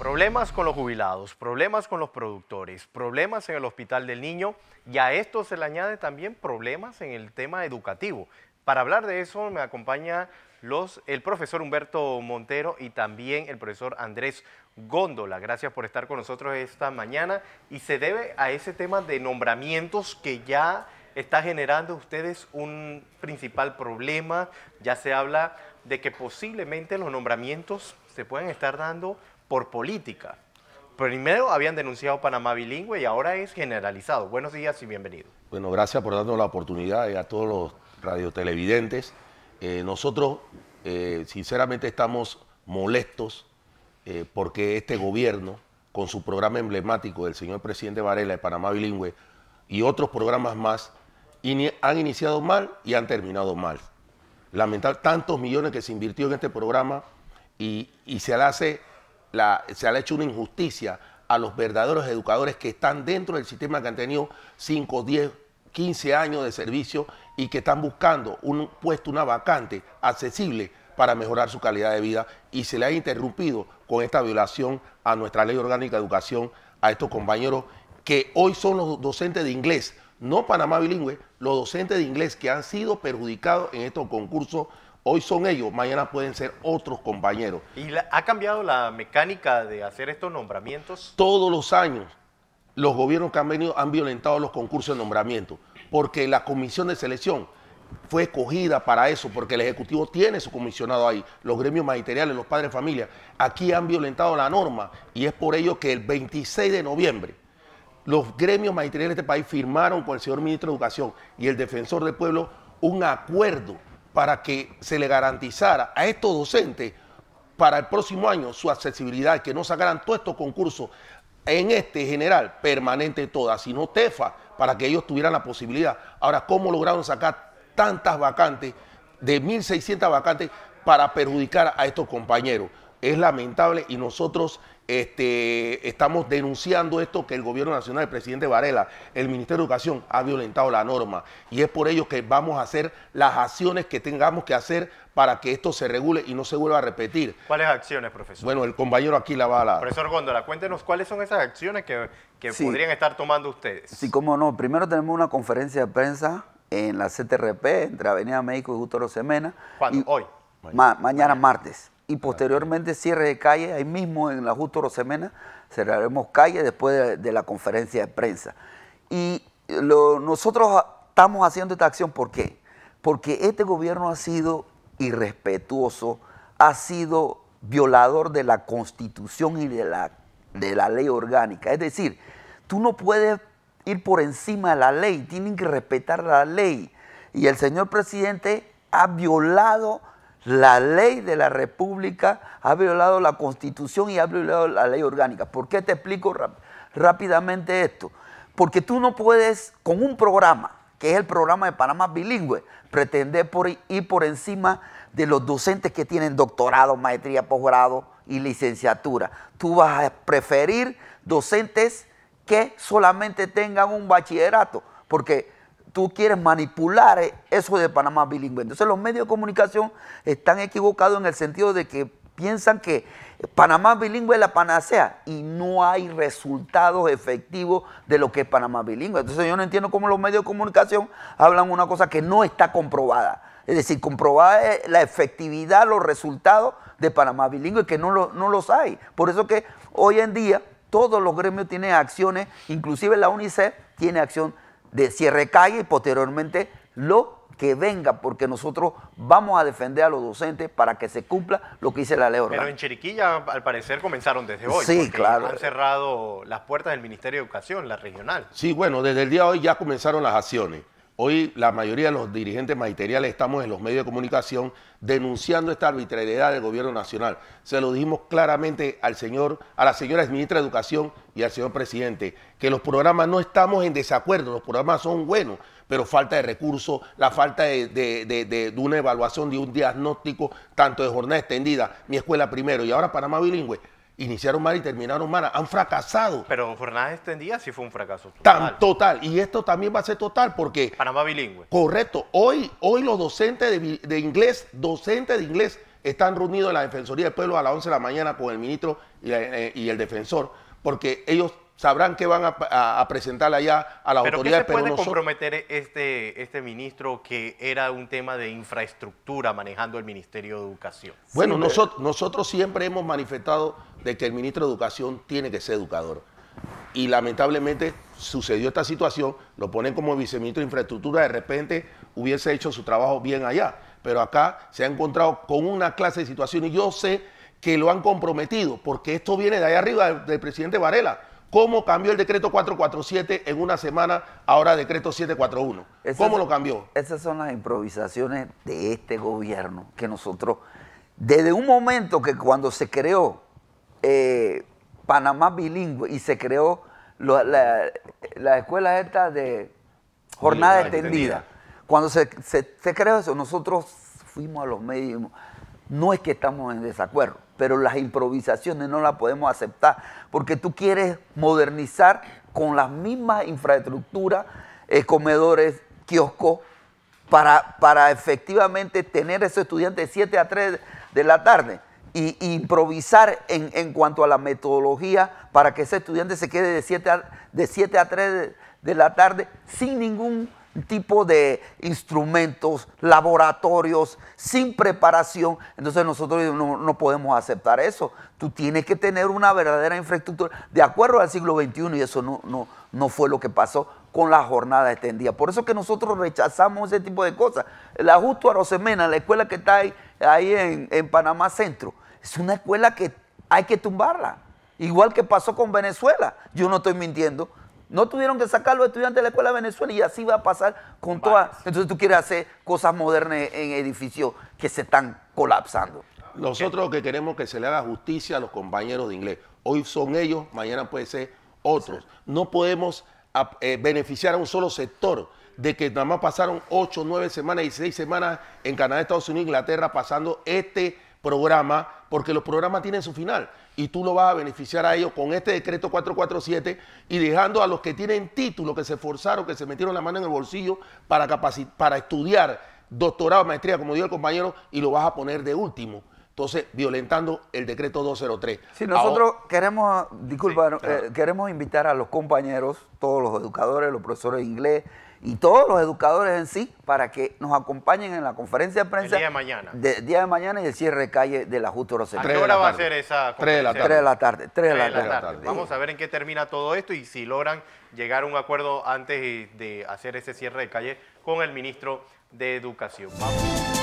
Problemas con los jubilados, problemas con los productores, problemas en el hospital del niño y a esto se le añade también problemas en el tema educativo. Para hablar de eso me acompaña el profesor Humberto Montero y también el profesor Andrés Góndola. Gracias por estar con nosotros esta mañana y se debe a ese tema de nombramientos que ya está generando ustedes un principal problema. Ya se habla de que posiblemente los nombramientos se pueden estar dando por política. Primero habían denunciado Panamá bilingüe y ahora es generalizado. Buenos días y bienvenido. Bueno, gracias por darnos la oportunidad y a todos los radiotelevidentes. Eh, nosotros, eh, sinceramente, estamos molestos eh, porque este gobierno, con su programa emblemático del señor presidente Varela de Panamá Bilingüe y otros programas más, han iniciado mal y han terminado mal. Lamentar tantos millones que se invirtió en este programa y, se le hace se le ha hecho una injusticia a los verdaderos educadores que están dentro del sistema, que han tenido 5, 10, 15 años de servicio y que están buscando un puesto, una vacante accesible para mejorar su calidad de vida y se le ha interrumpido con esta violación a nuestra ley orgánica de educación a estos compañeros que hoy son los docentes de inglés, no Panamá bilingüe, los docentes de inglés que han sido perjudicados en estos concursos Hoy son ellos, mañana pueden ser otros compañeros. ¿Y ha cambiado la mecánica de hacer estos nombramientos? Todos los años los gobiernos que han venido han violentado los concursos de nombramiento, porque la comisión de selección fue escogida para eso, porque el Ejecutivo tiene su comisionado ahí, los gremios magisteriales, los padres de familia, aquí han violentado la norma y es por ello que el 26 de noviembre los gremios magisteriales de este país firmaron con el señor ministro de Educación y el defensor del pueblo un acuerdo para que se le garantizara a estos docentes para el próximo año su accesibilidad, que no sacaran todos estos concursos en este general permanente todas, sino TEFA, para que ellos tuvieran la posibilidad. Ahora, ¿cómo lograron sacar tantas vacantes, de 1.600 vacantes, para perjudicar a estos compañeros? Es lamentable y nosotros este, estamos denunciando esto que el gobierno nacional, el presidente Varela, el Ministerio de Educación ha violentado la norma y es por ello que vamos a hacer las acciones que tengamos que hacer para que esto se regule y no se vuelva a repetir. ¿Cuáles acciones, profesor? Bueno, el compañero aquí la va a... La... Profesor Góndola, cuéntenos cuáles son esas acciones que, podrían estar tomando ustedes. Sí, cómo no. Primero tenemos una conferencia de prensa en la CTRP, entre Avenida México y Justo Rosemena. ¿Cuándo? Hoy. mañana martes y posteriormente cierre de calle, ahí mismo en la Justo Rosemena, cerraremos calle después de, la conferencia de prensa. Y nosotros estamos haciendo esta acción, ¿por qué? Porque este gobierno ha sido irrespetuoso, ha sido violador de la constitución y de la, de la ley orgánica. Es decir, tú no puedes ir por encima de la ley, tienen que respetar la ley. Y el señor presidente ha violado la ley de la República ha violado la Constitución y ha violado la ley orgánica. ¿Por qué te explico rápidamente esto? Porque tú no puedes, con un programa, que es el programa de Panamá bilingüe, pretender ir por encima de los docentes que tienen doctorado, maestría, posgrado y licenciatura. Tú vas a preferir docentes que solamente tengan un bachillerato, porque tú quieres manipular eh, eso de Panamá bilingüe. Entonces los medios de comunicación están equivocados en el sentido de que piensan que Panamá bilingüe es la panacea y no hay resultados efectivos de lo que es Panamá bilingüe. Entonces yo no entiendo cómo los medios de comunicación hablan una cosa que no está comprobada. Es decir, comprobada eh, la efectividad, los resultados de Panamá bilingüe, que no, no los hay. Por eso que hoy en día todos los gremios tienen acciones, inclusive la UNICEF tiene acción de cierre calle y posteriormente lo que venga, porque nosotros vamos a defender a los docentes para que se cumpla lo que dice la ley Pero en Chiriquilla al parecer, comenzaron desde hoy. Sí, claro. Han cerrado las puertas del Ministerio de Educación, la regional. Sí, bueno, desde el día de hoy ya comenzaron las acciones. Hoy la mayoría de los dirigentes magisteriales estamos en los medios de comunicación denunciando esta arbitrariedad del gobierno nacional. Se lo dijimos claramente al señor, a la señora ministra de Educación y al señor presidente, que los programas no estamos en desacuerdo, los programas son buenos, pero falta de recursos, la falta de, de una evaluación, de un diagnóstico, tanto de jornada extendida, mi escuela primero y ahora Panamá bilingüe iniciaron mal y terminaron mal, han fracasado. Pero Fernández Tendía sí fue un fracaso. Total. Tan total, y esto también va a ser total porque... Panamá bilingüe. Correcto, hoy, hoy los docentes de, inglés, docentes de inglés, están reunidos en la Defensoría del Pueblo a las 11 de la mañana con el ministro y eh, el defensor, porque ellos sabrán que van a, presentar allá a las autoridades autoridades. ¿Pero se puede comprometer este, este ministro que era un tema de infraestructura manejando el Ministerio de Educación? Bueno, nosotros, siempre hemos manifestado de que el ministro de Educación tiene que ser educador. Y lamentablemente sucedió esta situación, lo ponen como viceministro de infraestructura, de repente hubiese hecho su trabajo bien allá. Pero acá se ha encontrado con una clase de situación y yo sé que lo han comprometido, porque esto viene de allá arriba del presidente Varela ¿Cómo cambió el decreto 447 en una semana, ahora decreto 741? ¿Cómo lo cambió? Esas son las improvisaciones de este gobierno que nosotros, desde un momento que cuando se creó eh, Panamá bilingüe y se creó la, escuela escuelas estas de jornada extendida, cuando se, se creó eso, nosotros fuimos a los medios no es que estamos en desacuerdo, pero las improvisaciones no las podemos aceptar porque tú quieres modernizar con las mismas infraestructuras, eh, comedores, kioscos, para, para, efectivamente tener a esos estudiantes de 7 a 3 de la tarde y, improvisar en, en, cuanto a la metodología para que ese estudiante se quede de 7 a, de a 3 de la tarde sin ningún tipo de instrumentos, laboratorios, sin preparación, entonces nosotros no, podemos aceptar eso. Tú tienes que tener una verdadera infraestructura de acuerdo al siglo XXI y eso no, no, no fue lo que pasó con la jornada extendida. Este Por eso que nosotros rechazamos ese tipo de cosas. La Justo Arosemena, la escuela que está ahí, ahí en Panamá Centro, es una escuela que hay que tumbarla. Igual que pasó con Venezuela. Yo no estoy mintiendo. No tuvieron que sacar los estudiantes de la escuela de Venezuela y así va a pasar con todas. Entonces tú quieres hacer cosas modernas en edificios que se están colapsando. Nosotros lo que queremos es que se le haga justicia a los compañeros de inglés. Hoy son ellos, mañana puede ser otros. No podemos ah, eh, beneficiar a un solo sector de que nada más pasaron 8, 9 semanas y seis semanas en Canadá, Estados Unidos, Inglaterra pasando este programa, porque los programas tienen su final y tú lo vas a beneficiar a ellos con este decreto 447 y dejando a los que tienen título, que se forzaron, que se metieron la mano en el bolsillo para, para estudiar doctorado, maestría, como dijo el compañero, y lo vas a poner de último entonces violentando el decreto 203. Si nosotros queremos, disculpa, eh, queremos invitar a los compañeros, todos los educadores, los profesores de inglés y todos los educadores en sí para que nos acompañen en la conferencia de prensa. El día de mañana. De, día de mañana y el cierre de calle de la Justo Rosario ¿A qué hora va a ser esa conferencia? 3 de la tarde. de la Vamos a ver en qué termina todo esto y si logran llegar a un acuerdo antes de hacer ese cierre de calle con el ministro de Educación. Vamos.